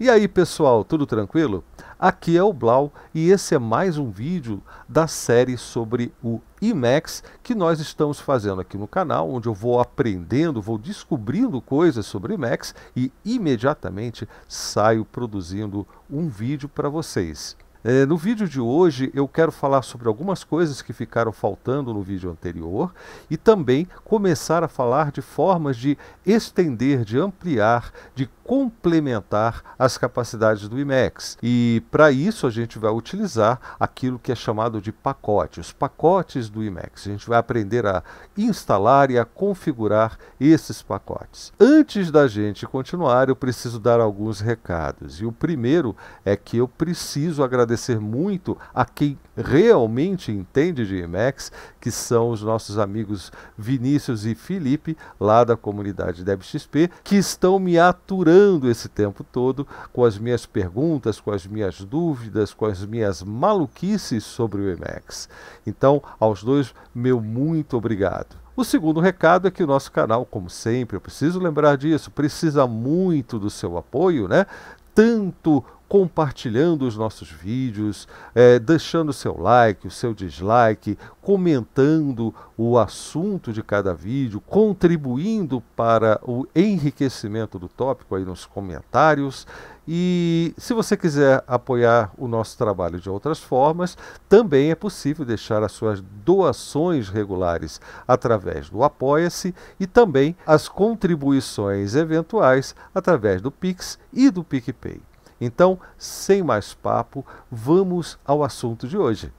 E aí pessoal, tudo tranquilo? Aqui é o Blau e esse é mais um vídeo da série sobre o IMAX que nós estamos fazendo aqui no canal, onde eu vou aprendendo, vou descobrindo coisas sobre IMAX e imediatamente saio produzindo um vídeo para vocês. É, no vídeo de hoje eu quero falar sobre algumas coisas que ficaram faltando no vídeo anterior e também começar a falar de formas de estender, de ampliar, de complementar as capacidades do IMEX. E para isso a gente vai utilizar aquilo que é chamado de pacote, os pacotes do IMEX. A gente vai aprender a instalar e a configurar esses pacotes. Antes da gente continuar, eu preciso dar alguns recados. E o primeiro é que eu preciso agradecer agradecer muito a quem realmente entende de IMEX, que são os nossos amigos Vinícius e Felipe, lá da comunidade DebXP, que estão me aturando esse tempo todo com as minhas perguntas, com as minhas dúvidas, com as minhas maluquices sobre o IMEX. Então, aos dois, meu muito obrigado. O segundo recado é que o nosso canal, como sempre, eu preciso lembrar disso, precisa muito do seu apoio, né? Tanto compartilhando os nossos vídeos, é, deixando o seu like, o seu dislike, comentando o assunto de cada vídeo, contribuindo para o enriquecimento do tópico aí nos comentários. E se você quiser apoiar o nosso trabalho de outras formas, também é possível deixar as suas doações regulares através do Apoia-se e também as contribuições eventuais através do Pix e do PicPay. Então, sem mais papo, vamos ao assunto de hoje.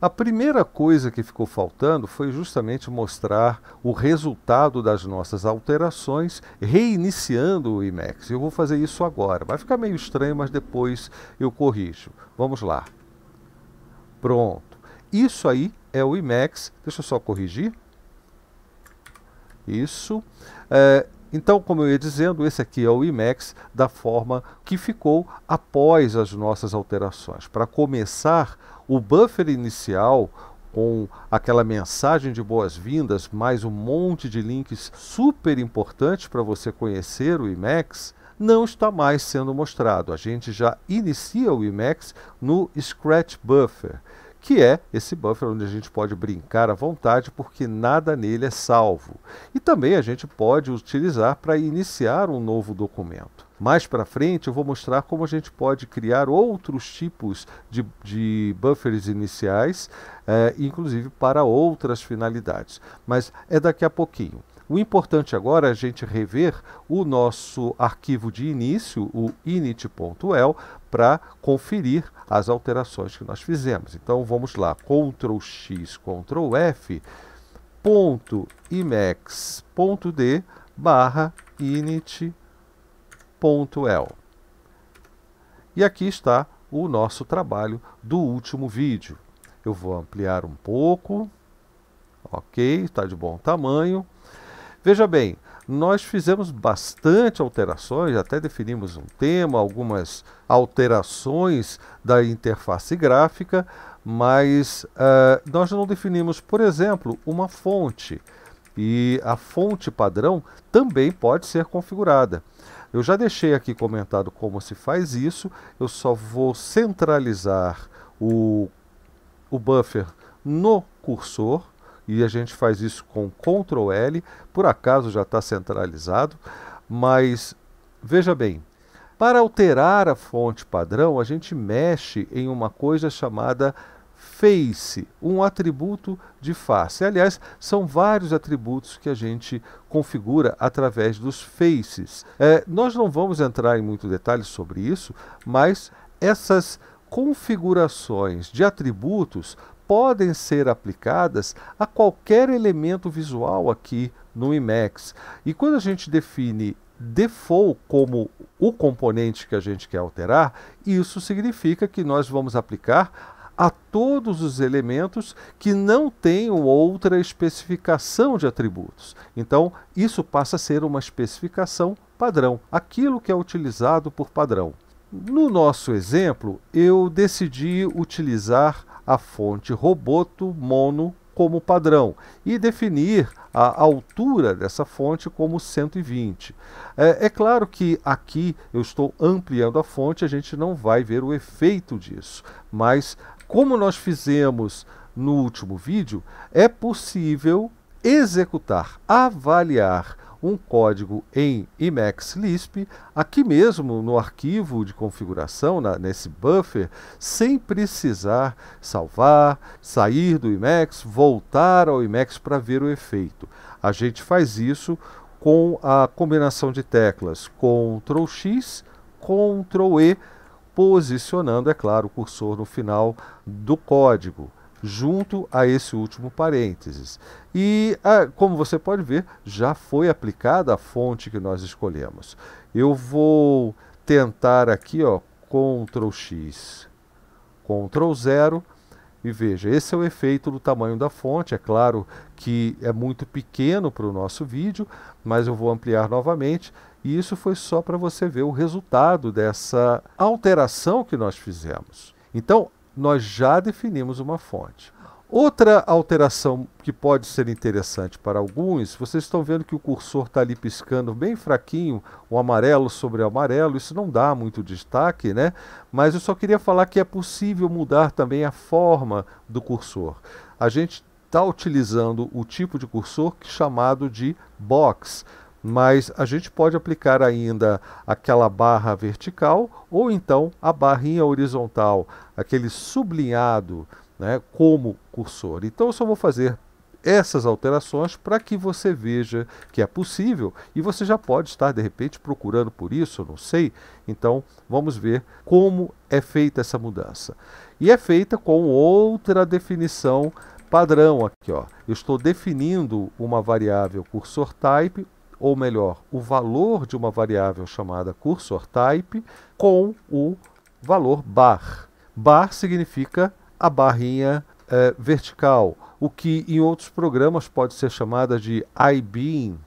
A primeira coisa que ficou faltando foi justamente mostrar o resultado das nossas alterações reiniciando o IMAX. Eu vou fazer isso agora. Vai ficar meio estranho, mas depois eu corrijo. Vamos lá. Pronto. Isso aí é o IMAX. Deixa eu só corrigir. Isso. É, então, como eu ia dizendo, esse aqui é o IMEX da forma que ficou após as nossas alterações. Para começar, o buffer inicial com aquela mensagem de boas-vindas, mais um monte de links super importantes para você conhecer o IMEX, não está mais sendo mostrado. A gente já inicia o IMEX no Scratch Buffer que é esse buffer onde a gente pode brincar à vontade porque nada nele é salvo. E também a gente pode utilizar para iniciar um novo documento. Mais para frente eu vou mostrar como a gente pode criar outros tipos de, de buffers iniciais, eh, inclusive para outras finalidades. Mas é daqui a pouquinho. O importante agora é a gente rever o nosso arquivo de início, o init.el, para conferir as alterações que nós fizemos. Então vamos lá, Ctrl X, Ctrl F, ponto imex, barra init.el. E aqui está o nosso trabalho do último vídeo. Eu vou ampliar um pouco, ok, está de bom tamanho, Veja bem, nós fizemos bastante alterações, até definimos um tema, algumas alterações da interface gráfica, mas uh, nós não definimos, por exemplo, uma fonte. E a fonte padrão também pode ser configurada. Eu já deixei aqui comentado como se faz isso, eu só vou centralizar o, o buffer no cursor e a gente faz isso com Ctrl L, por acaso já está centralizado, mas veja bem, para alterar a fonte padrão, a gente mexe em uma coisa chamada face, um atributo de face. Aliás, são vários atributos que a gente configura através dos faces. É, nós não vamos entrar em muito detalhe sobre isso, mas essas configurações de atributos podem ser aplicadas a qualquer elemento visual aqui no IMAX. E quando a gente define default como o componente que a gente quer alterar, isso significa que nós vamos aplicar a todos os elementos que não tenham outra especificação de atributos. Então, isso passa a ser uma especificação padrão, aquilo que é utilizado por padrão. No nosso exemplo, eu decidi utilizar a fonte roboto mono como padrão e definir a altura dessa fonte como 120. É, é, claro que aqui eu estou ampliando a fonte, a gente não vai ver o efeito disso, mas como nós fizemos no último vídeo, é possível executar, avaliar um código em Emacs Lisp, aqui mesmo no arquivo de configuração, na, nesse buffer, sem precisar salvar, sair do Emacs, voltar ao Emacs para ver o efeito. A gente faz isso com a combinação de teclas Ctrl X, Ctrl E, posicionando, é claro, o cursor no final do código junto a esse último parênteses. E, ah, como você pode ver, já foi aplicada a fonte que nós escolhemos. Eu vou tentar aqui, ó, Ctrl X, Ctrl 0, e veja, esse é o efeito do tamanho da fonte. É claro que é muito pequeno para o nosso vídeo, mas eu vou ampliar novamente. E isso foi só para você ver o resultado dessa alteração que nós fizemos. Então, nós já definimos uma fonte. Outra alteração que pode ser interessante para alguns, vocês estão vendo que o cursor está ali piscando bem fraquinho, o amarelo sobre o amarelo, isso não dá muito destaque, né? Mas eu só queria falar que é possível mudar também a forma do cursor. A gente está utilizando o tipo de cursor é chamado de box mas a gente pode aplicar ainda aquela barra vertical ou então a barrinha horizontal, aquele sublinhado né, como cursor. Então eu só vou fazer essas alterações para que você veja que é possível e você já pode estar de repente procurando por isso, não sei. Então vamos ver como é feita essa mudança. E é feita com outra definição padrão aqui, ó. Eu estou definindo uma variável cursor type ou melhor, o valor de uma variável chamada cursor type com o valor bar. Bar significa a barrinha é, vertical, o que em outros programas pode ser chamada de ibin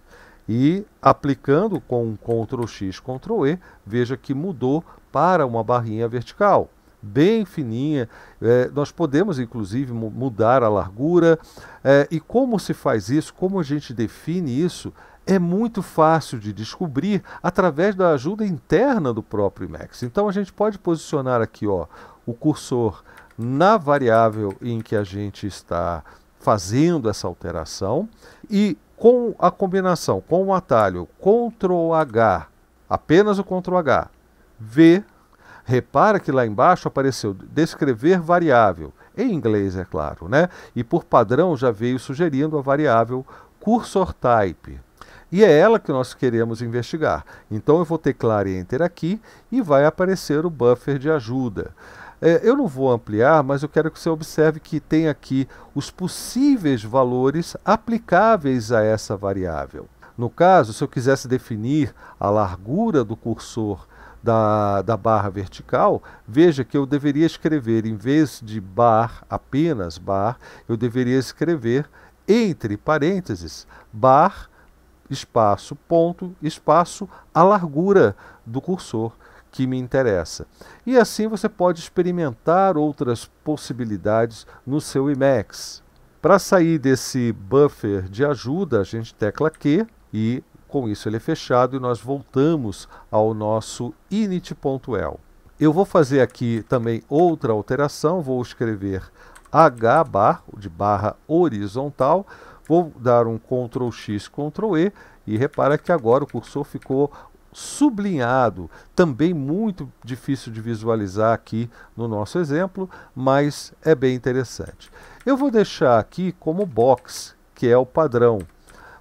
E aplicando com Ctrl X, Ctrl E, veja que mudou para uma barrinha vertical, bem fininha. É, nós podemos, inclusive, mudar a largura. É, e como se faz isso, como a gente define isso, é muito fácil de descobrir através da ajuda interna do próprio Emacs. Então a gente pode posicionar aqui ó, o cursor na variável em que a gente está fazendo essa alteração e com a combinação, com o atalho Ctrl H, apenas o Ctrl H, V, repara que lá embaixo apareceu descrever variável, em inglês é claro, né? E por padrão já veio sugerindo a variável cursor type. E é ela que nós queremos investigar. Então eu vou teclar Enter aqui e vai aparecer o buffer de ajuda. É, eu não vou ampliar, mas eu quero que você observe que tem aqui os possíveis valores aplicáveis a essa variável. No caso, se eu quisesse definir a largura do cursor da, da barra vertical, veja que eu deveria escrever, em vez de bar, apenas bar, eu deveria escrever, entre parênteses, bar espaço, ponto, espaço, a largura do cursor que me interessa. E assim você pode experimentar outras possibilidades no seu Emacs. Para sair desse buffer de ajuda, a gente tecla Q e com isso ele é fechado e nós voltamos ao nosso init.el. Eu vou fazer aqui também outra alteração, vou escrever h bar, de barra horizontal, Vou dar um Ctrl X, Ctrl E e repara que agora o cursor ficou sublinhado, também muito difícil de visualizar aqui no nosso exemplo, mas é bem interessante. Eu vou deixar aqui como box, que é o padrão,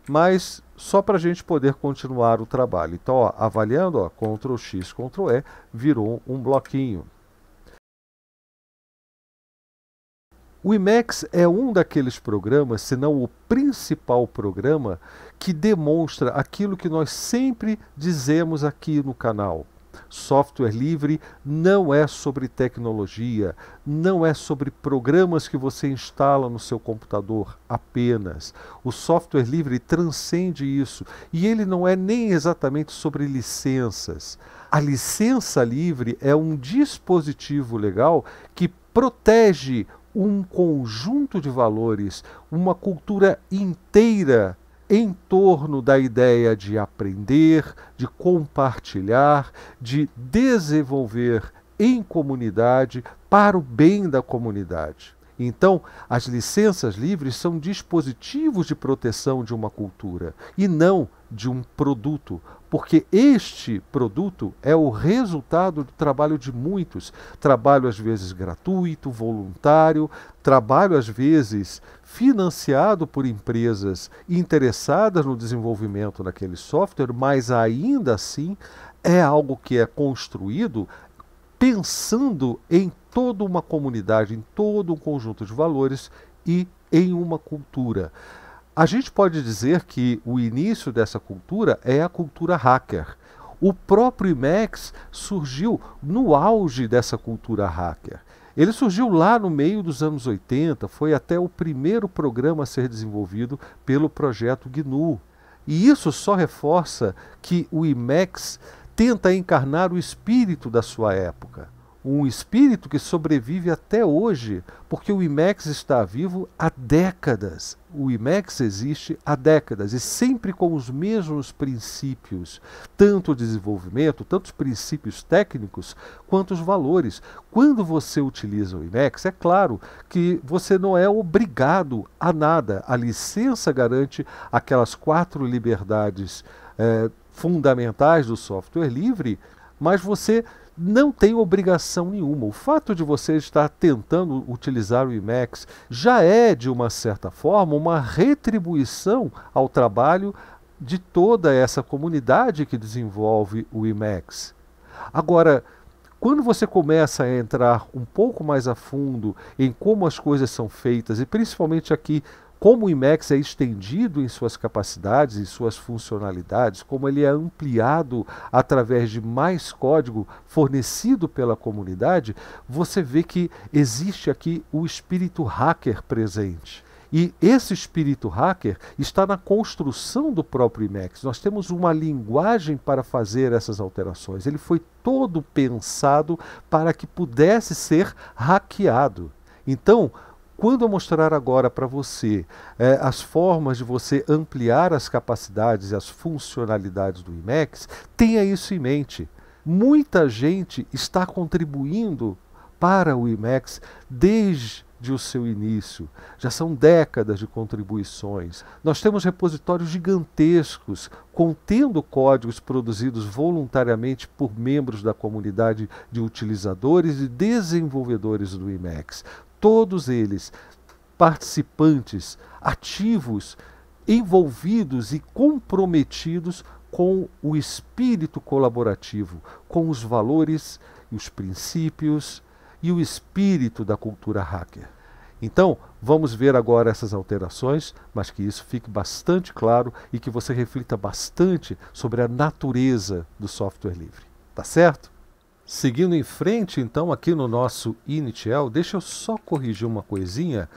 mas só para a gente poder continuar o trabalho. Então, ó, avaliando, ó, Ctrl X, Ctrl E, virou um bloquinho. O IMEX é um daqueles programas, se não o principal programa, que demonstra aquilo que nós sempre dizemos aqui no canal. Software livre não é sobre tecnologia, não é sobre programas que você instala no seu computador apenas. O software livre transcende isso e ele não é nem exatamente sobre licenças. A licença livre é um dispositivo legal que protege um conjunto de valores, uma cultura inteira em torno da ideia de aprender, de compartilhar, de desenvolver em comunidade para o bem da comunidade. Então, as licenças livres são dispositivos de proteção de uma cultura e não de um produto, porque este produto é o resultado do trabalho de muitos. Trabalho às vezes gratuito, voluntário, trabalho às vezes financiado por empresas interessadas no desenvolvimento daquele software, mas ainda assim é algo que é construído pensando em toda uma comunidade, em todo um conjunto de valores e em uma cultura. A gente pode dizer que o início dessa cultura é a cultura hacker. O próprio IMEX surgiu no auge dessa cultura hacker. Ele surgiu lá no meio dos anos 80, foi até o primeiro programa a ser desenvolvido pelo projeto GNU. E isso só reforça que o IMEX tenta encarnar o espírito da sua época um espírito que sobrevive até hoje, porque o IMEX está vivo há décadas. O IMEX existe há décadas e sempre com os mesmos princípios, tanto o desenvolvimento, tanto os princípios técnicos, quanto os valores. Quando você utiliza o IMEX, é claro que você não é obrigado a nada. A licença garante aquelas quatro liberdades eh, fundamentais do software livre, mas você não tem obrigação nenhuma. O fato de você estar tentando utilizar o IMEX já é, de uma certa forma, uma retribuição ao trabalho de toda essa comunidade que desenvolve o IMEX. Agora, quando você começa a entrar um pouco mais a fundo em como as coisas são feitas, e principalmente aqui como o IMEX é estendido em suas capacidades e suas funcionalidades, como ele é ampliado através de mais código fornecido pela comunidade, você vê que existe aqui o espírito hacker presente. E esse espírito hacker está na construção do próprio IMEX. Nós temos uma linguagem para fazer essas alterações. Ele foi todo pensado para que pudesse ser hackeado. Então, quando eu mostrar agora para você eh, as formas de você ampliar as capacidades e as funcionalidades do IMEX, tenha isso em mente. Muita gente está contribuindo para o IMEX desde de o seu início. Já são décadas de contribuições. Nós temos repositórios gigantescos contendo códigos produzidos voluntariamente por membros da comunidade de utilizadores e desenvolvedores do IMEX todos eles participantes, ativos, envolvidos e comprometidos com o espírito colaborativo, com os valores e os princípios e o espírito da cultura hacker. Então, vamos ver agora essas alterações, mas que isso fique bastante claro e que você reflita bastante sobre a natureza do software livre. Tá certo? Seguindo em frente, então, aqui no nosso initial, deixa eu só corrigir uma coisinha,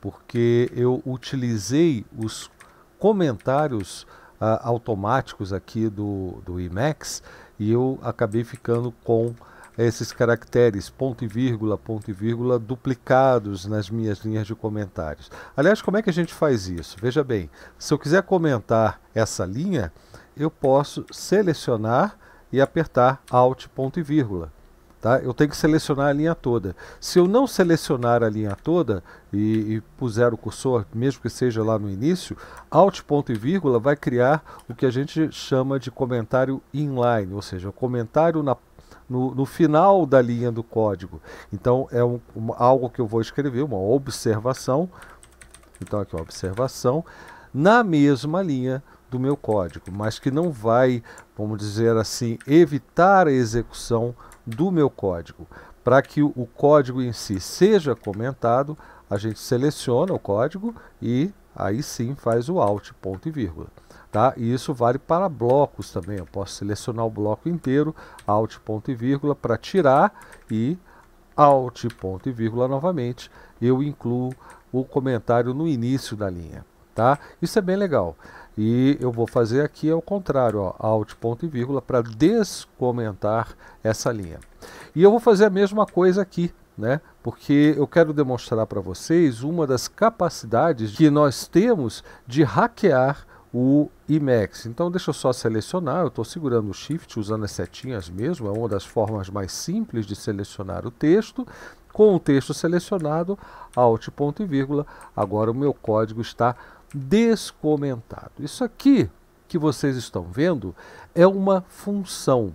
porque eu utilizei os comentários uh, automáticos aqui do, do Emacs e eu acabei ficando com esses caracteres, ponto e vírgula, ponto e vírgula, duplicados nas minhas linhas de comentários. Aliás, como é que a gente faz isso? Veja bem, se eu quiser comentar essa linha, eu posso selecionar e apertar Alt ponto e vírgula. Tá? Eu tenho que selecionar a linha toda. Se eu não selecionar a linha toda e, e puser o cursor, mesmo que seja lá no início, Alt ponto e vírgula vai criar o que a gente chama de comentário inline, ou seja, comentário na no, no, final da linha do código. Então é um, algo que eu vou escrever, uma observação. Então aqui observação na mesma linha do meu código, mas que não vai, vamos dizer assim, evitar a execução do meu código. Para que o código em si seja comentado, a gente seleciona o código e aí sim faz o alt, ponto e vírgula. Tá? E isso vale para blocos também. Eu posso selecionar o bloco inteiro, alt, ponto e vírgula, para tirar e alt, ponto e vírgula novamente. Eu incluo o comentário no início da linha. Tá? Isso é bem legal. E eu vou fazer aqui ao contrário, ó, alt ponto e vírgula para descomentar essa linha. E eu vou fazer a mesma coisa aqui, né? Porque eu quero demonstrar para vocês uma das capacidades que nós temos de hackear o IMAX. Então deixa eu só selecionar, eu estou segurando o Shift usando as setinhas mesmo, é uma das formas mais simples de selecionar o texto. Com o texto selecionado, Alt ponto e vírgula, agora o meu código está descomentado. Isso aqui que vocês estão vendo é uma função.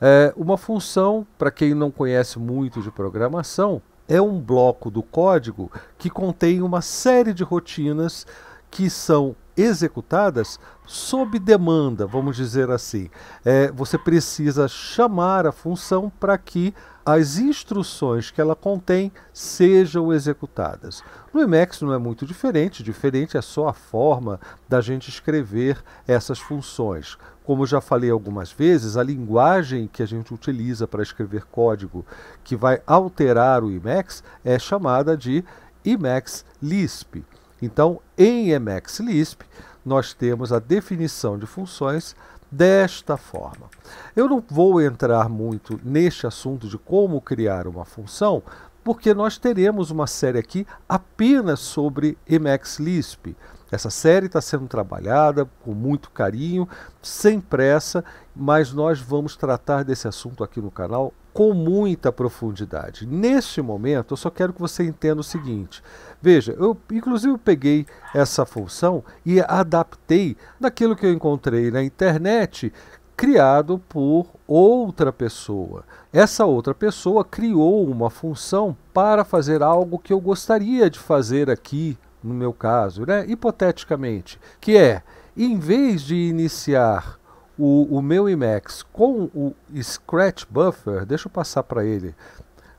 É uma função, para quem não conhece muito de programação, é um bloco do código que contém uma série de rotinas que são executadas sob demanda, vamos dizer assim. É, você precisa chamar a função para que as instruções que ela contém sejam executadas. No Emacs não é muito diferente, diferente é só a forma da gente escrever essas funções. Como já falei algumas vezes, a linguagem que a gente utiliza para escrever código que vai alterar o Emacs é chamada de Emacs Lisp. Então, em Emacs Lisp, nós temos a definição de funções desta forma. Eu não vou entrar muito neste assunto de como criar uma função, porque nós teremos uma série aqui apenas sobre Emacs Lisp. Essa série está sendo trabalhada com muito carinho, sem pressa, mas nós vamos tratar desse assunto aqui no canal com muita profundidade. Neste momento, eu só quero que você entenda o seguinte: veja, eu inclusive peguei essa função e adaptei daquilo que eu encontrei na internet, criado por outra pessoa. Essa outra pessoa criou uma função para fazer algo que eu gostaria de fazer aqui, no meu caso, né? hipoteticamente, que é, em vez de iniciar o, o meu IMAX com o Scratch Buffer, deixa eu passar para ele,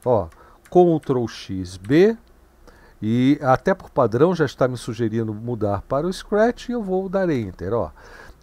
ó, Ctrl X, B, e até por padrão já está me sugerindo mudar para o Scratch e eu vou dar Enter, ó.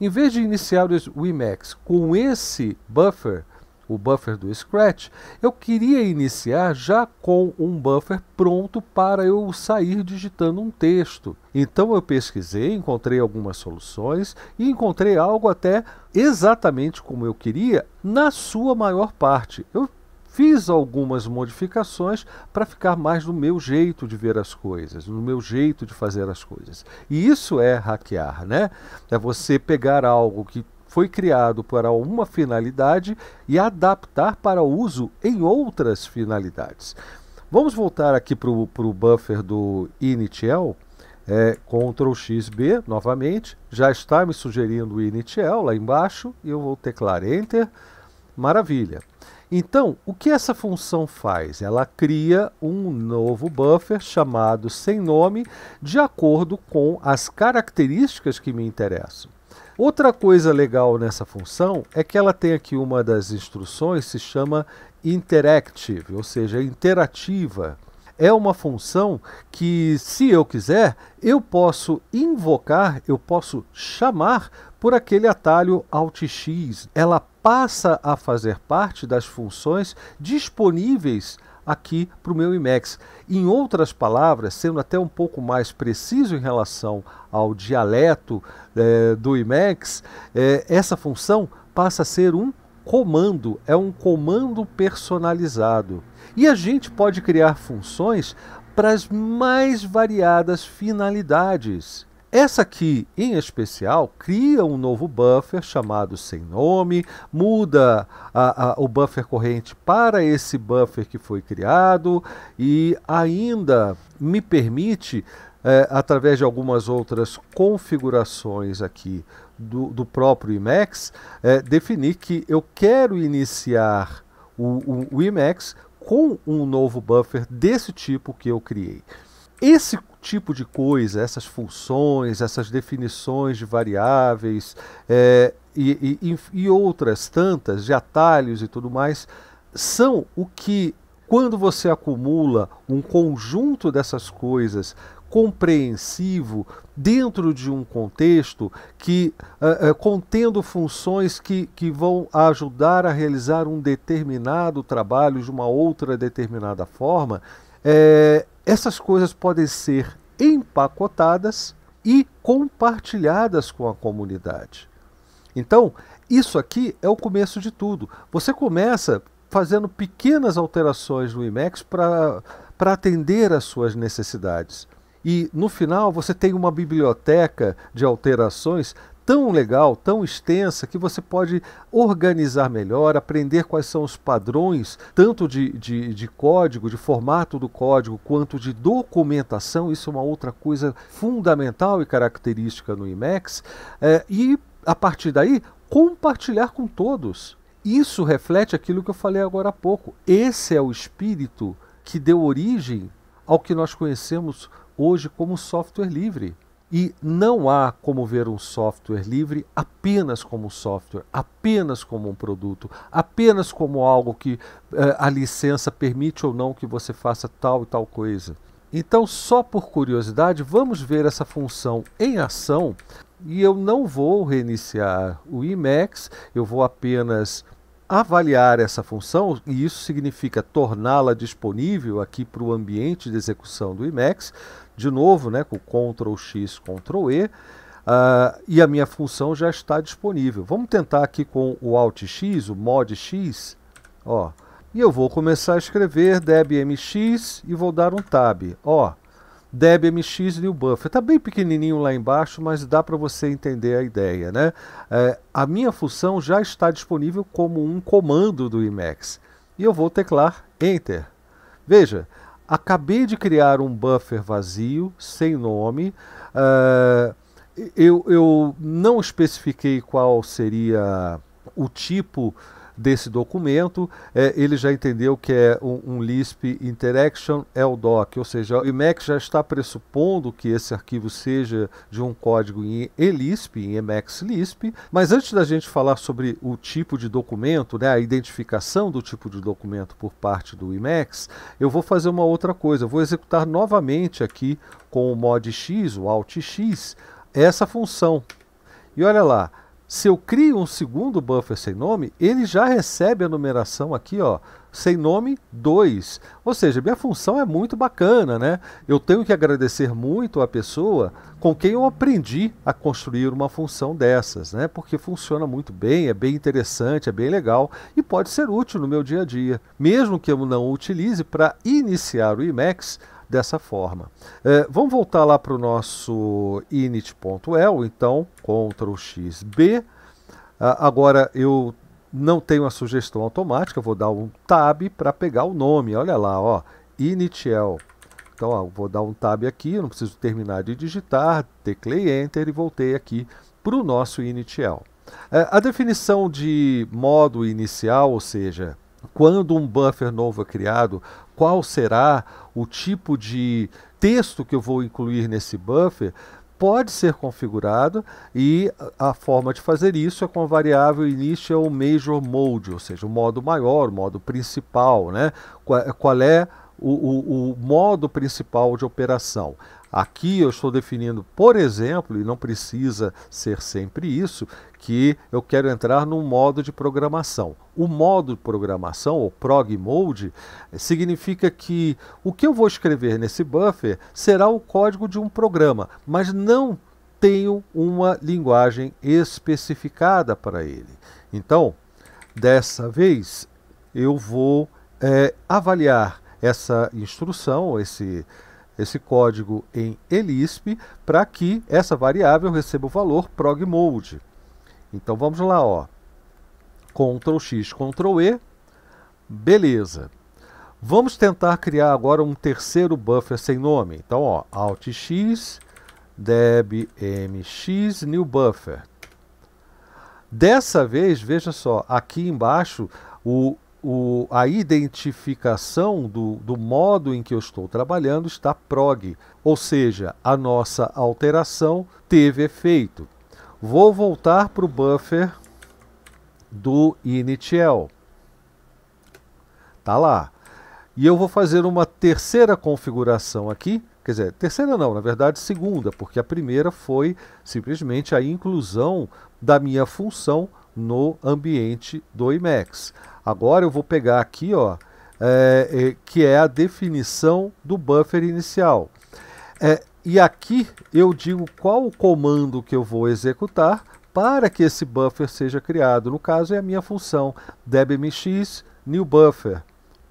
Em vez de iniciar o IMAX com esse buffer, o buffer do Scratch, eu queria iniciar já com um buffer pronto para eu sair digitando um texto. Então eu pesquisei, encontrei algumas soluções e encontrei algo até exatamente como eu queria, na sua maior parte. Eu fiz algumas modificações para ficar mais no meu jeito de ver as coisas, no meu jeito de fazer as coisas. E isso é hackear, né? É você pegar algo que foi criado para uma finalidade e adaptar para uso em outras finalidades. Vamos voltar aqui para o buffer do initial, é, Ctrl XB novamente, já está me sugerindo o initial lá embaixo, e eu vou teclar Enter, maravilha. Então, o que essa função faz? Ela cria um novo buffer chamado sem nome, de acordo com as características que me interessam. Outra coisa legal nessa função é que ela tem aqui uma das instruções se chama interactive, ou seja, interativa. É uma função que, se eu quiser, eu posso invocar, eu posso chamar por aquele atalho Alt-X. Ela passa a fazer parte das funções disponíveis aqui para o meu IMEX. Em outras palavras, sendo até um pouco mais preciso em relação ao dialeto é, do IMEX, é, essa função passa a ser um comando, é um comando personalizado. E a gente pode criar funções para as mais variadas finalidades. Essa aqui, em especial, cria um novo buffer chamado sem nome, muda a, a, o buffer corrente para esse buffer que foi criado e ainda me permite, é, através de algumas outras configurações aqui do, do próprio Emacs, é, definir que eu quero iniciar o, o, o Emacs com um novo buffer desse tipo que eu criei. Esse tipo de coisa, essas funções, essas definições de variáveis é, e, e, e outras tantas, de atalhos e tudo mais, são o que, quando você acumula um conjunto dessas coisas compreensivo dentro de um contexto que é, é, contendo funções que, que vão ajudar a realizar um determinado trabalho de uma outra determinada forma, é, essas coisas podem ser empacotadas e compartilhadas com a comunidade. Então, isso aqui é o começo de tudo. Você começa fazendo pequenas alterações no IMAX para atender às suas necessidades. E no final você tem uma biblioteca de alterações tão legal, tão extensa, que você pode organizar melhor, aprender quais são os padrões, tanto de, de, de, código, de formato do código, quanto de documentação. Isso é uma outra coisa fundamental e característica no IMEX. É, e, a partir daí, compartilhar com todos. Isso reflete aquilo que eu falei agora há pouco. Esse é o espírito que deu origem ao que nós conhecemos hoje como software livre. E não há como ver um software livre apenas como software, apenas como um produto, apenas como algo que eh, a licença permite ou não que você faça tal e tal coisa. Então, só por curiosidade, vamos ver essa função em ação e eu não vou reiniciar o Emacs, eu vou apenas avaliar essa função, e isso significa torná-la disponível aqui para o ambiente de execução do Emacs, de novo, né, com Ctrl X, Ctrl E, uh, e a minha função já está disponível. Vamos tentar aqui com o Alt X, o Mod X, ó, e eu vou começar a escrever debmx e vou dar um tab, ó, debmx new buffer. Está bem pequenininho lá embaixo, mas dá para você entender a ideia, né? É, a minha função já está disponível como um comando do Emacs. E eu vou teclar Enter. Veja, acabei de criar um buffer vazio, sem nome. Uh, eu, eu não especifiquei qual seria o tipo desse documento, é, ele já entendeu que é um, um LISP Interaction LDOC, ou seja, o Emacs já está pressupondo que esse arquivo seja de um código em ELISP, em Emacs lisp mas antes da gente falar sobre o tipo de documento, né, a identificação do tipo de documento por parte do Emacs, eu vou fazer uma outra coisa, eu vou executar novamente aqui com o mod x, o alt x, essa função. E olha lá, se eu crio um segundo buffer sem nome, ele já recebe a numeração aqui, ó, sem nome 2. Ou seja, minha função é muito bacana, né? Eu tenho que agradecer muito a pessoa com quem eu aprendi a construir uma função dessas, né? Porque funciona muito bem, é bem interessante, é bem legal e pode ser útil no meu dia a dia. Mesmo que eu não utilize para iniciar o Emacs, dessa forma. É, vamos voltar lá para o nosso init.el, então, Ctrl X, B. Ah, agora eu não tenho a sugestão automática, vou dar um tab para pegar o nome, olha lá, ó, init.el. Então, ó, vou dar um tab aqui, não preciso terminar de digitar, teclei Enter e voltei aqui para o nosso init.el. É, a definição de modo inicial, ou seja, quando um buffer novo é criado, qual será o tipo de texto que eu vou incluir nesse buffer, pode ser configurado e a forma de fazer isso é com a variável initial major mode, ou seja, o modo maior, o modo principal, né? qual, é o, o, o modo principal de operação. Aqui eu estou definindo, por exemplo, e não precisa ser sempre isso, que eu quero entrar num modo de programação. O modo de programação, ou prog mode, significa que o que eu vou escrever nesse buffer será o código de um programa, mas não tenho uma linguagem especificada para ele. Então, dessa vez, eu vou é, avaliar essa instrução, esse esse código em ELISP para que essa variável receba o valor progMode. Então vamos lá, ó. Ctrl X, Ctrl E. Beleza. Vamos tentar criar agora um terceiro buffer sem nome. Então, ó, Alt X, deb mx new buffer. Dessa vez, veja só, aqui embaixo o o, a identificação do, do modo em que eu estou trabalhando está prog, ou seja, a nossa alteração teve efeito. Vou voltar para o buffer do initial. Tá lá. E eu vou fazer uma terceira configuração aqui, quer dizer, terceira não, na verdade segunda, porque a primeira foi simplesmente a inclusão da minha função no ambiente do Emacs. Agora eu vou pegar aqui, ó, é, é, que é a definição do buffer inicial. É, e aqui eu digo qual o comando que eu vou executar para que esse buffer seja criado. No caso, é a minha função debmx new buffer.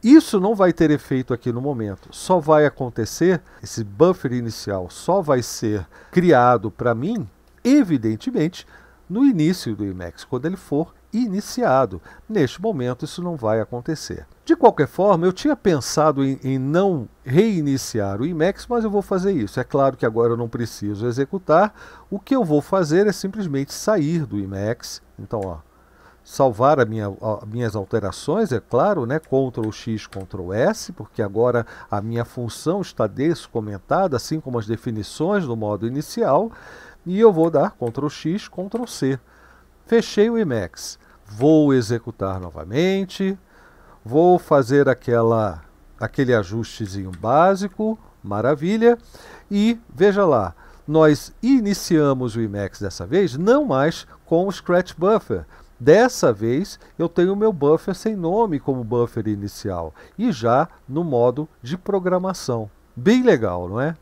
Isso não vai ter efeito aqui no momento, só vai acontecer, esse buffer inicial só vai ser criado para mim, evidentemente, no início do IMEX, quando ele for iniciado. Neste momento, isso não vai acontecer. De qualquer forma, eu tinha pensado em, em, não reiniciar o IMEX, mas eu vou fazer isso. É claro que agora eu não preciso executar. O que eu vou fazer é simplesmente sair do IMEX. Então, ó, salvar as minha, minhas alterações, é claro, né? Ctrl X, Ctrl S, porque agora a minha função está descomentada, assim como as definições do modo inicial e eu vou dar Ctrl X, Ctrl C. Fechei o Emacs. Vou executar novamente, vou fazer aquela, aquele ajustezinho básico, maravilha, e veja lá, nós iniciamos o Emacs dessa vez não mais com o Scratch Buffer, Dessa vez eu tenho o meu buffer sem nome como buffer inicial e já no modo de programação. Bem legal, não é?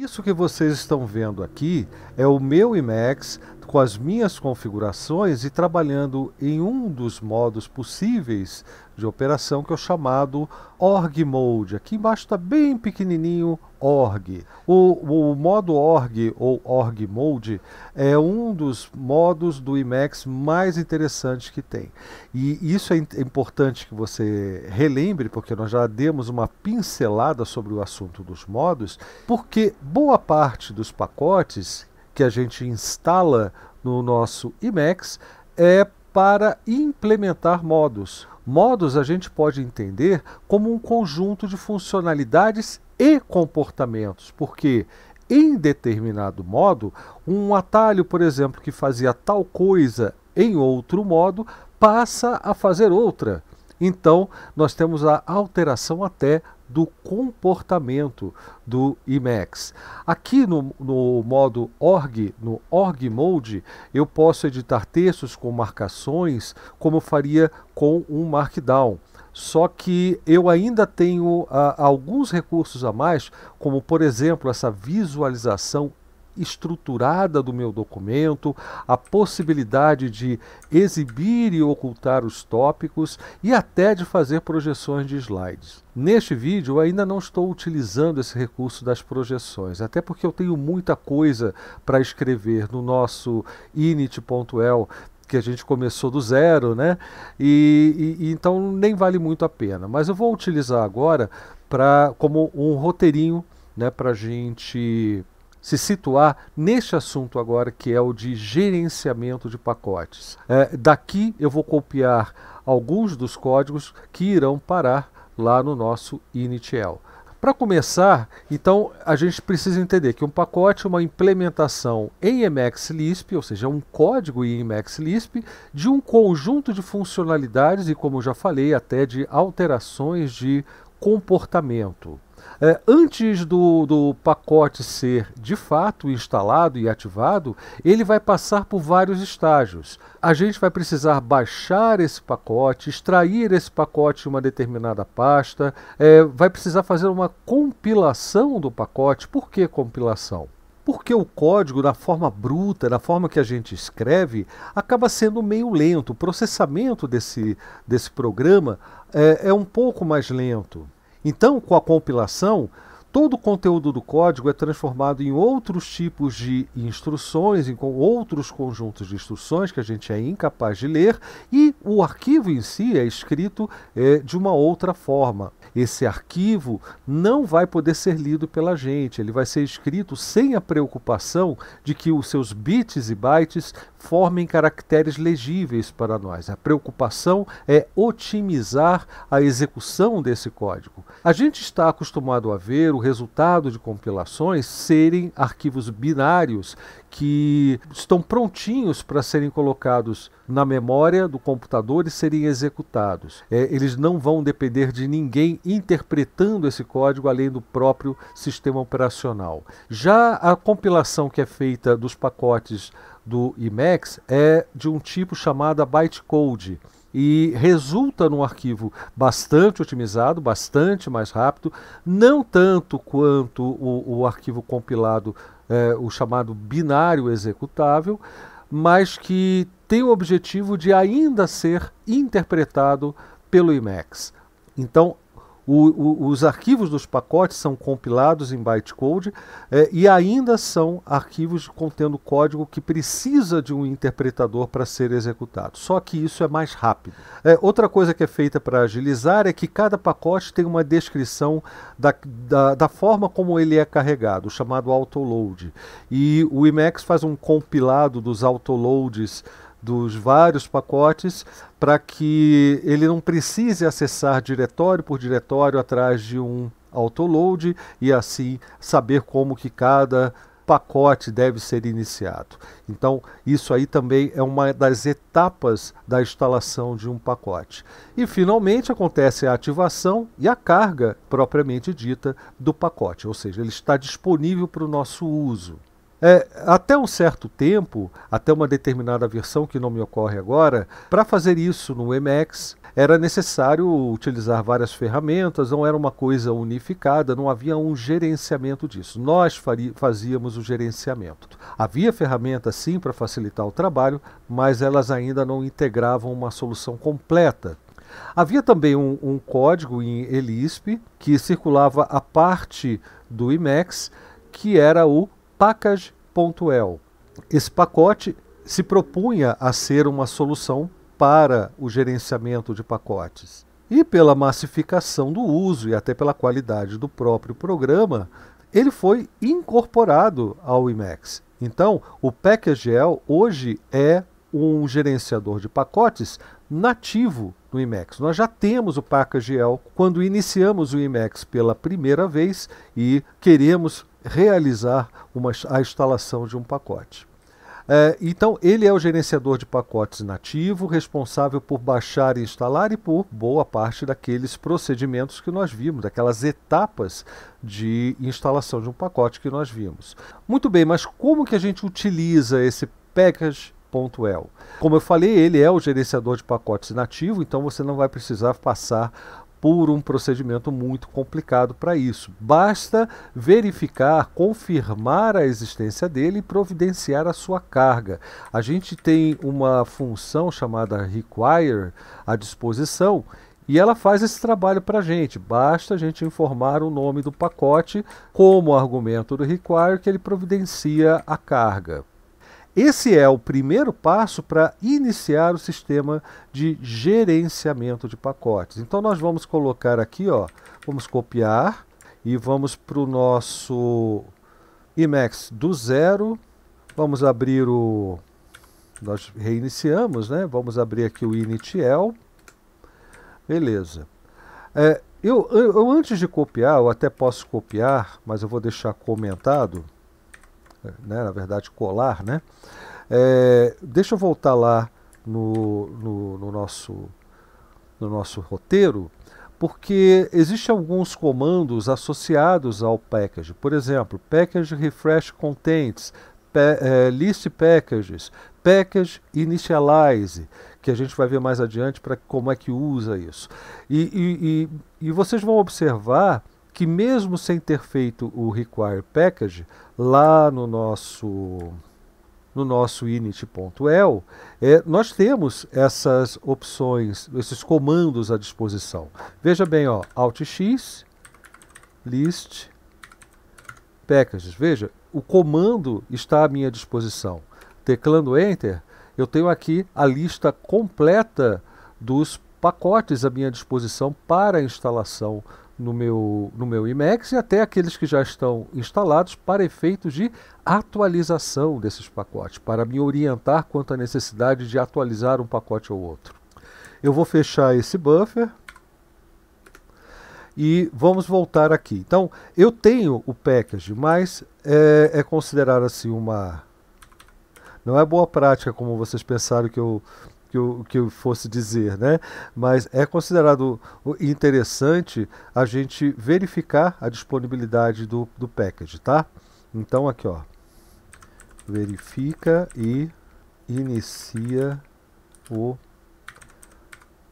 Isso que vocês estão vendo aqui é o meu IMEX com as minhas configurações e trabalhando em um dos modos possíveis de operação que é o chamado org mode. Aqui embaixo está bem pequenininho org. O, o, modo org ou org mode é um dos modos do Emacs mais interessantes que tem. E isso é, é importante que você relembre, porque nós já demos uma pincelada sobre o assunto dos modos, porque boa parte dos pacotes que a gente instala no nosso Emacs é para implementar modos. Modos a gente pode entender como um conjunto de funcionalidades e comportamentos, porque em determinado modo, um atalho, por exemplo, que fazia tal coisa em outro modo, passa a fazer outra. Então, nós temos a alteração até do comportamento do Emacs. Aqui no, no modo org, no org mode, eu posso editar textos com marcações como eu faria com um markdown. Só que eu ainda tenho ah, alguns recursos a mais, como por exemplo essa visualização estruturada do meu documento, a possibilidade de exibir e ocultar os tópicos e até de fazer projeções de slides. Neste vídeo eu ainda não estou utilizando esse recurso das projeções, até porque eu tenho muita coisa para escrever no nosso init.el que a gente começou do zero, né? E, e, então nem vale muito a pena. Mas eu vou utilizar agora para como um roteirinho, né, para gente se situar neste assunto agora, que é o de gerenciamento de pacotes. É, daqui eu vou copiar alguns dos códigos que irão parar lá no nosso initial. Para começar, então a gente precisa entender que um pacote é uma implementação em Emacs Lisp, ou seja, um código em Emacs Lisp de um conjunto de funcionalidades e, como já falei, até de alterações de comportamento. É, antes do, do pacote ser de fato instalado e ativado, ele vai passar por vários estágios. A gente vai precisar baixar esse pacote, extrair esse pacote de uma determinada pasta, é, vai precisar fazer uma compilação do pacote. Por que compilação? porque o código, na forma bruta, na forma que a gente escreve, acaba sendo meio lento. O processamento desse, desse programa é, é um pouco mais lento. Então, com a compilação, todo o conteúdo do código é transformado em outros tipos de instruções, em outros conjuntos de instruções que a gente é incapaz de ler, e o arquivo em si é escrito é, de uma outra forma, esse arquivo não vai poder ser lido pela gente, ele vai ser escrito sem a preocupação de que os seus bits e bytes formem caracteres legíveis para nós. A preocupação é otimizar a execução desse código. A gente está acostumado a ver o resultado de compilações serem arquivos binários que estão prontinhos para serem colocados na memória do computador e serem executados. É, eles não vão depender de ninguém interpretando esse código além do próprio sistema operacional. Já a compilação que é feita dos pacotes do Emacs é de um tipo chamado bytecode e resulta num arquivo bastante otimizado, bastante mais rápido, não tanto quanto o, o arquivo compilado é, o chamado binário executável, mas que tem o objetivo de ainda ser interpretado pelo IMEX. Então, o, o, os arquivos dos pacotes são compilados em bytecode é, e ainda são arquivos contendo código que precisa de um interpretador para ser executado. Só que isso é mais rápido. É, outra coisa que é feita para agilizar é que cada pacote tem uma descrição da, da, da forma como ele é carregado, chamado autoload. E o Emacs faz um compilado dos autoloads dos vários pacotes para que ele não precise acessar diretório por diretório atrás de um autoload e assim saber como que cada pacote deve ser iniciado. Então, isso aí também é uma das etapas da instalação de um pacote. E finalmente acontece a ativação e a carga propriamente dita do pacote, ou seja, ele está disponível para o nosso uso. É, até um certo tempo, até uma determinada versão que não me ocorre agora, para fazer isso no Emacs era necessário utilizar várias ferramentas, não era uma coisa unificada, não havia um gerenciamento disso. Nós fazíamos o gerenciamento. Havia ferramentas sim para facilitar o trabalho, mas elas ainda não integravam uma solução completa. Havia também um, um código em ELISP que circulava a parte do IMEX, que era o package.el. Esse pacote se propunha a ser uma solução para o gerenciamento de pacotes. E pela massificação do uso e até pela qualidade do próprio programa, ele foi incorporado ao Emacs. Então, o package.el hoje é um gerenciador de pacotes nativo no IMEX. Nós já temos o PacaGel quando iniciamos o IMEX pela primeira vez e queremos realizar uma, a instalação de um pacote. É, então, ele é o gerenciador de pacotes nativo, responsável por baixar e instalar e por boa parte daqueles procedimentos que nós vimos, daquelas etapas de instalação de um pacote que nós vimos. Muito bem, mas como que a gente utiliza esse package como eu falei, ele é o gerenciador de pacotes nativo, então você não vai precisar passar por um procedimento muito complicado para isso. Basta verificar, confirmar a existência dele e providenciar a sua carga. A gente tem uma função chamada require à disposição e ela faz esse trabalho para a gente. Basta a gente informar o nome do pacote como argumento do require que ele providencia a carga. Esse é o primeiro passo para iniciar o sistema de gerenciamento de pacotes. Então nós vamos colocar aqui, ó, vamos copiar e vamos para o nosso Emacs do zero. Vamos abrir o... Nós reiniciamos, né? Vamos abrir aqui o init.el. Beleza. É, eu, eu, antes de copiar, eu até posso copiar, mas eu vou deixar comentado né, na verdade colar, né? É, deixa eu voltar lá no, no, no, nosso, no nosso roteiro, porque existem alguns comandos associados ao package. Por exemplo, package refresh contents, pa é, list packages, package initialize, que a gente vai ver mais adiante para como é que usa isso. E, e, e, e vocês vão observar que mesmo sem ter feito o require package, lá no nosso no nosso init.el, é, nós temos essas opções, esses comandos à disposição. Veja bem, ó, altx, list, packages. Veja, o comando está à minha disposição. Teclando Enter, eu tenho aqui a lista completa dos pacotes à minha disposição para a instalação no meu, no meu IMEX e até aqueles que já estão instalados para efeitos de atualização desses pacotes, para me orientar quanto à necessidade de atualizar um pacote ou outro. Eu vou fechar esse buffer e vamos voltar aqui. Então, eu tenho o package, mas é, é considerado assim uma... Não é boa prática como vocês pensaram que eu que eu, que eu fosse dizer, né? Mas é considerado interessante a gente verificar a disponibilidade do, do package, tá? Então aqui, ó, verifica e inicia o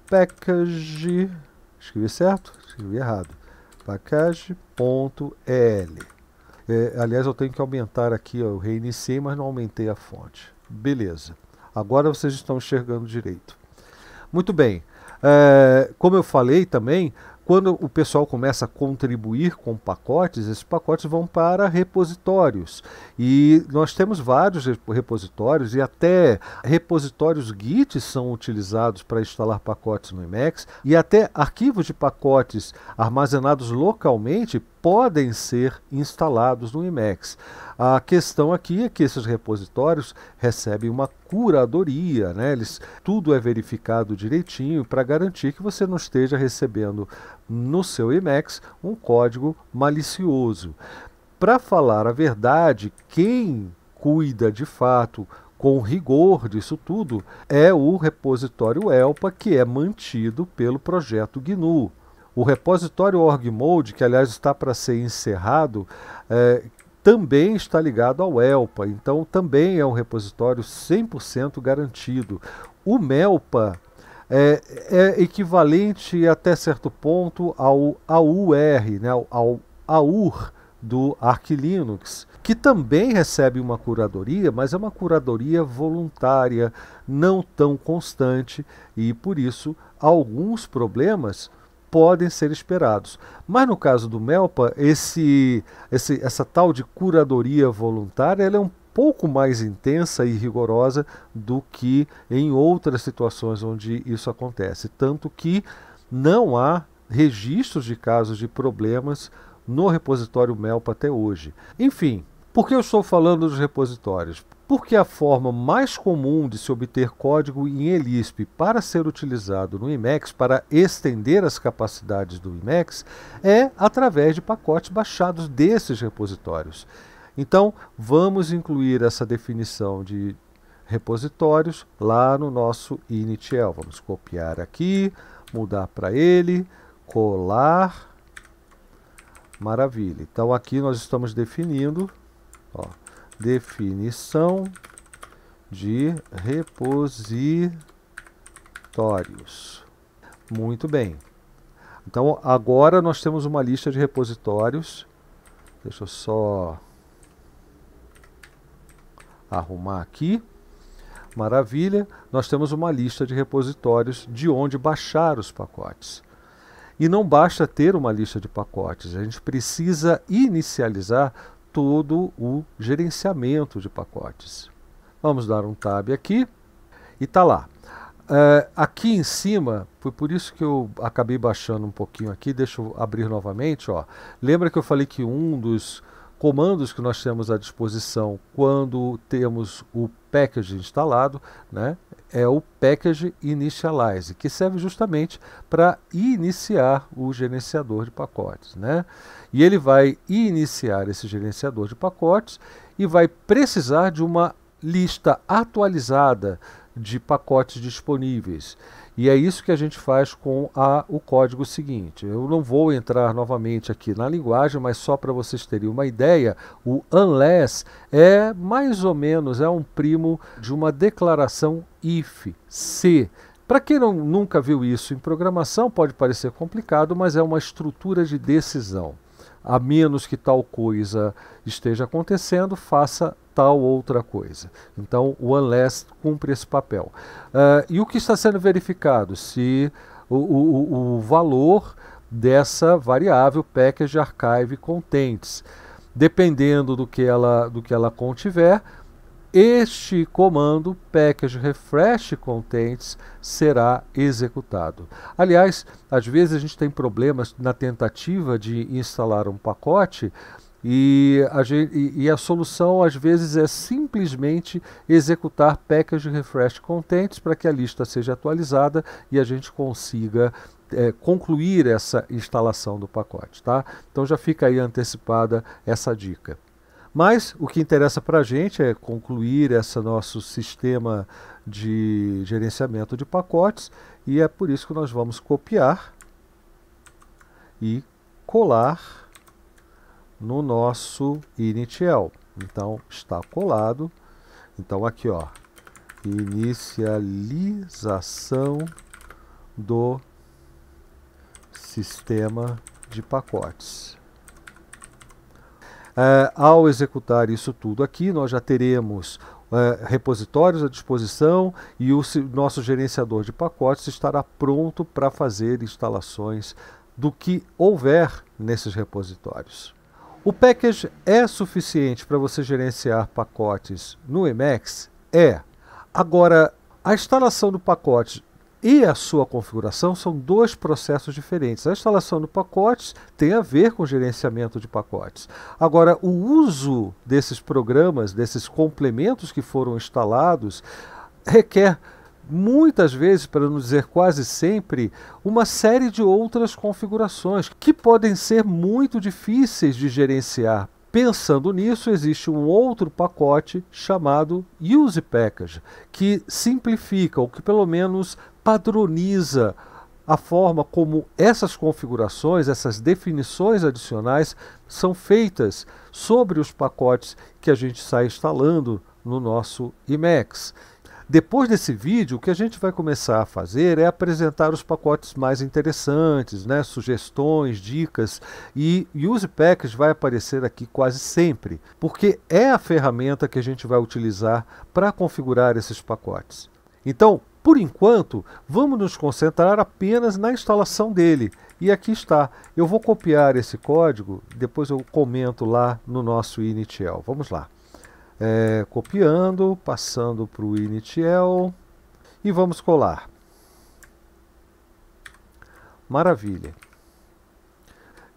package, escrevi certo? Escrevi errado, package.el. É, aliás, eu tenho que aumentar aqui, ó, eu reiniciei, mas não aumentei a fonte. Beleza. Agora vocês estão enxergando direito. Muito bem. É, como eu falei também, quando o pessoal começa a contribuir com pacotes, esses pacotes vão para repositórios. E nós temos vários repositórios e até repositórios Git são utilizados para instalar pacotes no Emacs e até arquivos de pacotes armazenados localmente podem ser instalados no IMEX. A questão aqui é que esses repositórios recebem uma curadoria, né? Eles, tudo é verificado direitinho para garantir que você não esteja recebendo no seu IMEX um código malicioso. Para falar a verdade, quem cuida de fato com rigor disso tudo é o repositório ELPA, que é mantido pelo projeto GNU. O repositório org/mode, que aliás está para ser encerrado, é, também está ligado ao ELPA, então também é um repositório 100% garantido. O MELPA é, é, equivalente até certo ponto ao AUR, né, ao AUR do Linux, que também recebe uma curadoria, mas é uma curadoria voluntária, não tão constante, e por isso alguns problemas podem ser esperados. Mas no caso do MELPA, esse, esse, essa tal de curadoria voluntária ela é um pouco mais intensa e rigorosa do que em outras situações onde isso acontece. Tanto que não há registros de casos de problemas no repositório MELPA até hoje. Enfim, por que eu estou falando dos repositórios? porque a forma mais comum de se obter código em ELISP para ser utilizado no IMEX, para estender as capacidades do IMEX, é através de pacotes baixados desses repositórios. Então, vamos incluir essa definição de repositórios lá no nosso init.el. Vamos copiar aqui, mudar para ele, colar. Maravilha. Então, aqui nós estamos definindo... Ó, definição de repositórios. Muito bem. Então agora nós temos uma lista de repositórios. Deixa eu só arrumar aqui. Maravilha, nós temos uma lista de repositórios de onde baixar os pacotes. E não basta ter uma lista de pacotes, a gente precisa inicializar todo o gerenciamento de pacotes. Vamos dar um tab aqui e tá lá. Eh, aqui em cima, foi por isso que eu acabei baixando um pouquinho aqui, deixa eu abrir novamente. Ó. Lembra que eu falei que um dos comandos que nós temos à disposição quando temos o package instalado, né, é o Package Initialize, que serve justamente para iniciar o gerenciador de pacotes. Né? E ele vai iniciar esse gerenciador de pacotes e vai precisar de uma lista atualizada de pacotes disponíveis. E é isso que a gente faz com a, o código seguinte. Eu não vou entrar novamente aqui na linguagem, mas só para vocês terem uma ideia, o unless é mais ou menos é um primo de uma declaração if, se. Para quem não, nunca viu isso em programação, pode parecer complicado, mas é uma estrutura de decisão. A menos que tal coisa esteja acontecendo, faça tal outra coisa. Então, o Unless cumpre esse papel. Uh, e o que está sendo verificado? Se o, o, o valor dessa variável package archive contents. Dependendo do que ela, do que ela contiver, este comando package refresh contents será executado. Aliás, às vezes a gente tem problemas na tentativa de instalar um pacote e a, gente, e, a, solução às vezes é simplesmente executar package refresh contents para que a lista seja atualizada e a gente consiga é, concluir essa instalação do pacote. Tá? Então já fica aí antecipada essa dica. Mas o que interessa para a gente é concluir esse nosso sistema de gerenciamento de pacotes e é por isso que nós vamos copiar e colar no nosso initial. Então está colado. Então aqui ó, inicialização do sistema de pacotes. É, ao executar isso tudo aqui, nós já teremos é, repositórios à disposição e o nosso gerenciador de pacotes estará pronto para fazer instalações do que houver nesses repositórios. O package é suficiente para você gerenciar pacotes no Emacs? É. Agora, a instalação do pacote e a sua configuração são dois processos diferentes. A instalação do pacote tem a ver com gerenciamento de pacotes. Agora, o uso desses programas, desses complementos que foram instalados, requer muitas vezes, para não dizer quase sempre, uma série de outras configurações que podem ser muito difíceis de gerenciar. Pensando nisso, existe um outro pacote chamado Use Package, que simplifica, ou que pelo menos padroniza a forma como essas configurações, essas definições adicionais são feitas sobre os pacotes que a gente está instalando no nosso Emacs. Depois desse vídeo, o que a gente vai começar a fazer é apresentar os pacotes mais interessantes, né? sugestões, dicas e Use Packs vai aparecer aqui quase sempre, porque é a ferramenta que a gente vai utilizar para configurar esses pacotes. Então, por enquanto, vamos nos concentrar apenas na instalação dele. E aqui está. Eu vou copiar esse código, depois eu comento lá no nosso initial. Vamos lá é, copiando, passando para o initial e vamos colar. Maravilha.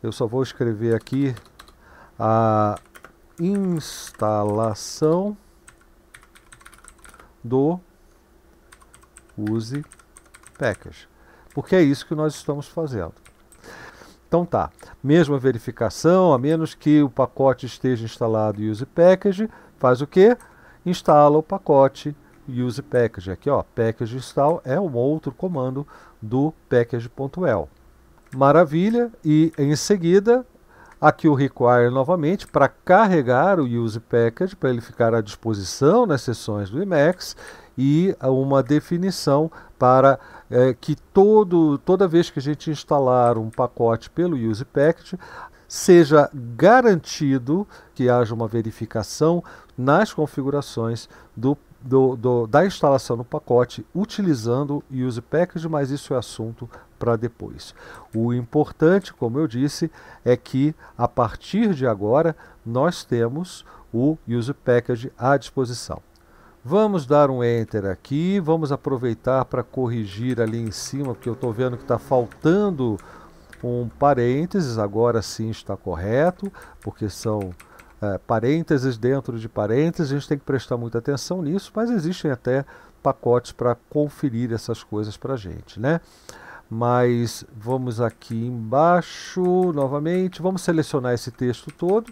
Eu só vou escrever aqui a instalação do use package, porque é isso que nós estamos fazendo. Então tá, mesma verificação, a menos que o pacote esteja instalado use package, faz o que Instala o pacote use package. Aqui, ó, package install é um outro comando do package.el. Maravilha! E em seguida, aqui o require novamente para carregar o use package, para ele ficar à disposição nas sessões do Emacs e uma definição para é, que todo, toda vez que a gente instalar um pacote pelo use package, seja garantido que haja uma verificação nas configurações do, do, do, da instalação no pacote utilizando o Use Package, mas isso é assunto para depois. O importante, como eu disse, é que a partir de agora nós temos o Use Package à disposição. Vamos dar um Enter aqui, vamos aproveitar para corrigir ali em cima, porque eu estou vendo que está faltando um parênteses, agora sim está correto, porque são é, parênteses dentro de parênteses, a gente tem que prestar muita atenção nisso, mas existem até pacotes para conferir essas coisas para a gente, né? Mas vamos aqui embaixo novamente, vamos selecionar esse texto todo.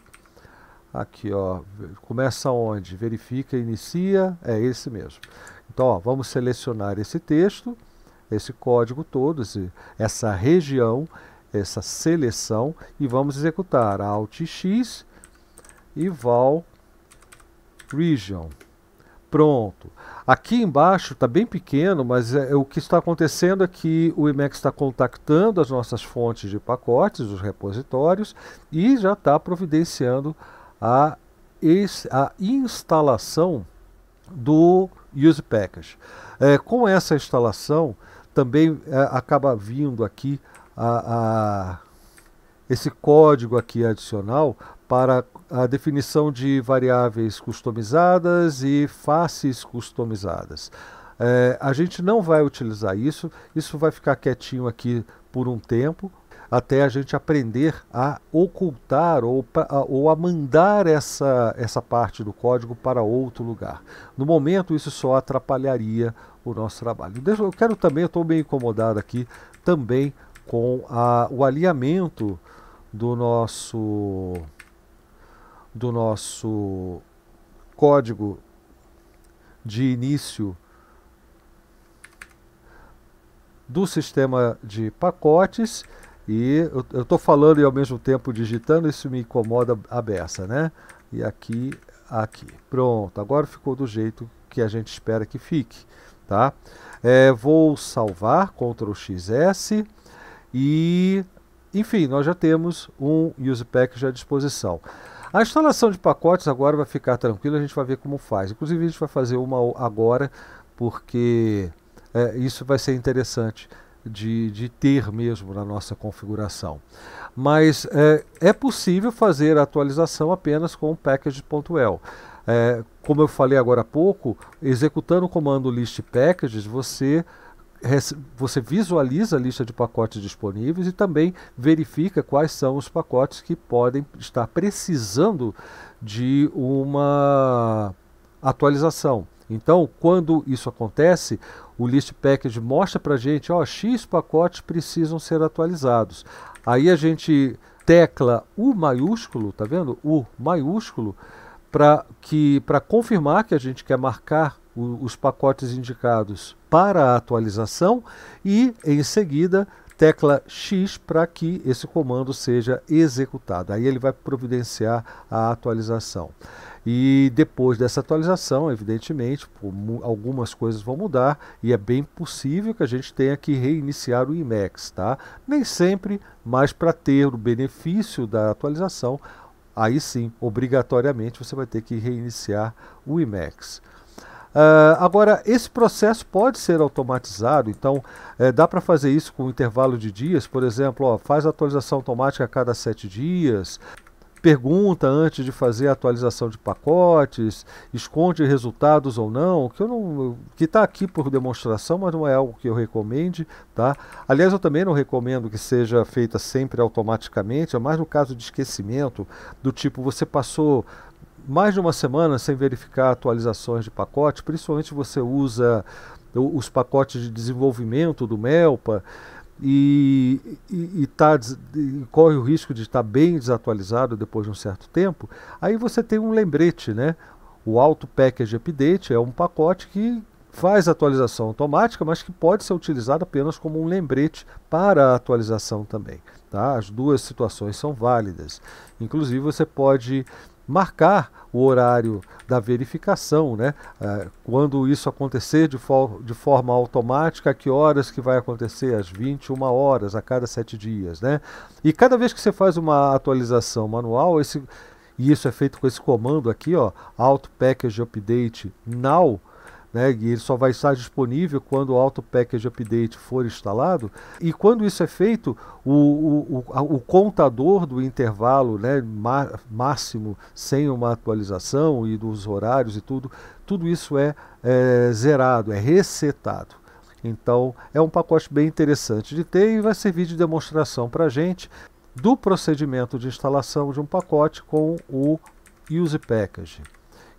Aqui, ó, começa onde? Verifica, inicia, é esse mesmo. Então, ó, vamos selecionar esse texto, esse código todo, esse, essa região, essa seleção e vamos executar Alt X e val region. Pronto. Aqui embaixo está bem pequeno, mas é, o que está acontecendo é que o Emacs está contactando as nossas fontes de pacotes, os repositórios, e já está providenciando a, a instalação do Use Package. É, com essa instalação, também é, acaba vindo aqui a, a, esse código aqui adicional para a definição de variáveis customizadas e faces customizadas. É, a gente não vai utilizar isso, isso vai ficar quietinho aqui por um tempo, até a gente aprender a ocultar ou, ou a mandar essa, essa parte do código para outro lugar. No momento, isso só atrapalharia o nosso trabalho. Eu quero também, estou bem incomodado aqui, também com a, o alinhamento do nosso do nosso código de início do sistema de pacotes e eu estou falando e ao mesmo tempo digitando, isso me incomoda a beça, né? E aqui, aqui. Pronto, agora ficou do jeito que a gente espera que fique, tá? É, vou salvar, Ctrl XS e, enfim, nós já temos um Use Package à disposição. A instalação de pacotes agora vai ficar tranquila, a gente vai ver como faz. Inclusive a gente vai fazer uma agora, porque é, isso vai ser interessante de, de, ter mesmo na nossa configuração. Mas é, é possível fazer a atualização apenas com o package.el. É, como eu falei agora há pouco, executando o comando list packages, você você visualiza a lista de pacotes disponíveis e também verifica quais são os pacotes que podem estar precisando de uma atualização. Então, quando isso acontece, o list package mostra para a gente, ó, X pacotes precisam ser atualizados. Aí a gente tecla U maiúsculo, tá vendo? U maiúsculo, para que para confirmar que a gente quer marcar o, os pacotes indicados para a atualização e, em seguida, tecla X para que esse comando seja executado. Aí ele vai providenciar a atualização. E depois dessa atualização, evidentemente, algumas coisas vão mudar e é bem possível que a gente tenha que reiniciar o IMAX, tá? Nem sempre, mas para ter o benefício da atualização, aí sim, obrigatoriamente você vai ter que reiniciar o IMAX. Uh, agora, esse processo pode ser automatizado, então é, dá para fazer isso com um intervalo de dias, por exemplo, ó, faz atualização automática a cada sete dias, pergunta antes de fazer a atualização de pacotes, esconde resultados ou não, que eu não que está aqui por demonstração, mas não é algo que eu recomende, tá? Aliás, eu também não recomendo que seja feita sempre automaticamente, é mais no caso de esquecimento, do tipo você passou mais de uma semana sem verificar atualizações de pacote, principalmente você usa os pacotes de desenvolvimento do MELPA e, e, e, tá, e corre o risco de estar tá bem desatualizado depois de um certo tempo, aí você tem um lembrete, né? O Auto Package Update é um pacote que faz atualização automática, mas que pode ser utilizado apenas como um lembrete para a atualização também. Tá? As duas situações são válidas. Inclusive, você pode marcar o horário da verificação, né? É, quando isso acontecer de, for de forma automática, a que horas que vai acontecer? Às 21 horas, a cada 7 dias, né? E cada vez que você faz uma atualização manual, esse, e isso é feito com esse comando aqui, ó, Auto Package Update Now, né, e ele só vai estar disponível quando o Auto Package Update for instalado. E quando isso é feito, o, o, o, o contador do intervalo né, máximo sem uma atualização e dos horários e tudo, tudo isso é, é zerado, é resetado. Então é um pacote bem interessante de ter e vai servir de demonstração para a gente do procedimento de instalação de um pacote com o Use Package.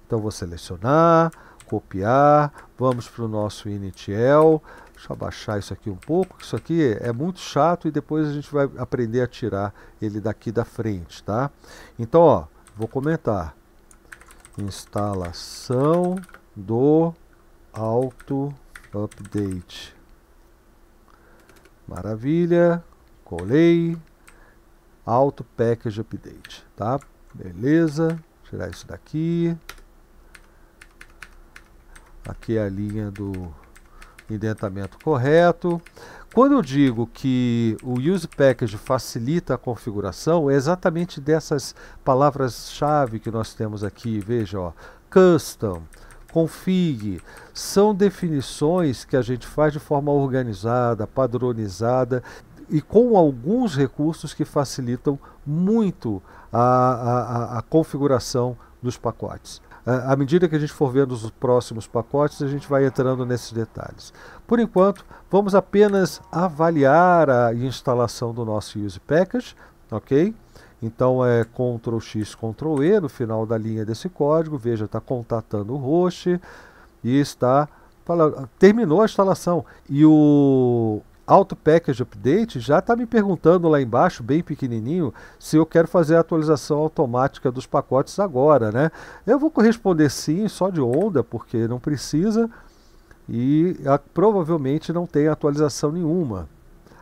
Então vou selecionar, copiar, vamos para o nosso initial. Deixa eu abaixar isso aqui um pouco, isso aqui é muito chato e depois a gente vai aprender a tirar ele daqui da frente, tá? Então, ó, vou comentar. Instalação do auto update. Maravilha, colei, auto package update, tá? Beleza, tirar isso daqui, Aqui é a linha do indentamento correto. Quando eu digo que o Use Package facilita a configuração, é exatamente dessas palavras-chave que nós temos aqui. Veja, ó, custom, config, são definições que a gente faz de forma organizada, padronizada e com alguns recursos que facilitam muito a, a, a configuração dos pacotes. Ah, à medida que a gente for vendo os próximos pacotes, a gente vai entrando nesses detalhes. Por enquanto, vamos apenas avaliar a instalação do nosso Use Package, ok? Então é Ctrl X, Ctrl E no final da linha desse código, veja, está contatando o host e está terminou a instalação e o Auto Package Update já está me perguntando lá embaixo, bem pequenininho, se eu quero fazer a atualização automática dos pacotes agora, né? Eu vou corresponder sim, só de onda, porque não precisa e a, provavelmente não tem atualização nenhuma.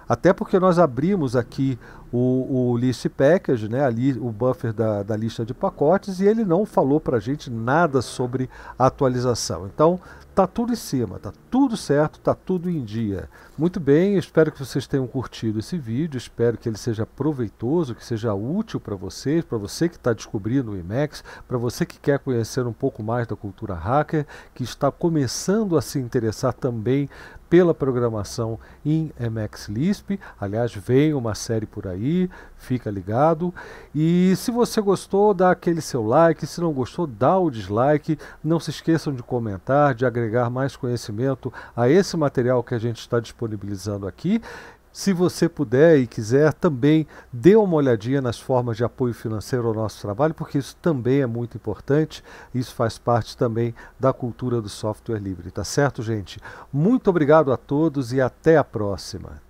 Até porque nós abrimos aqui o, o list package, né, ali, o buffer da, da lista de pacotes, e ele não falou para a gente nada sobre atualização. Então, tá tudo em cima, tá tudo certo, tá tudo em dia. Muito bem, espero que vocês tenham curtido esse vídeo, espero que ele seja proveitoso, que seja útil para vocês, para você que está descobrindo o Emacs, para você que quer conhecer um pouco mais da cultura hacker, que está começando a se interessar também pela programação em MX Lisp. Aliás, vem uma série por aí, fica ligado. E se você gostou, dá aquele seu like. Se não gostou, dá o dislike. Não se esqueçam de comentar, de agregar mais conhecimento a esse material que a gente está disponibilizando aqui. Se você puder e quiser, também dê uma olhadinha nas formas de apoio financeiro ao nosso trabalho, porque isso também é muito importante. Isso faz parte também da cultura do software livre, tá certo, gente? Muito obrigado a todos e até a próxima.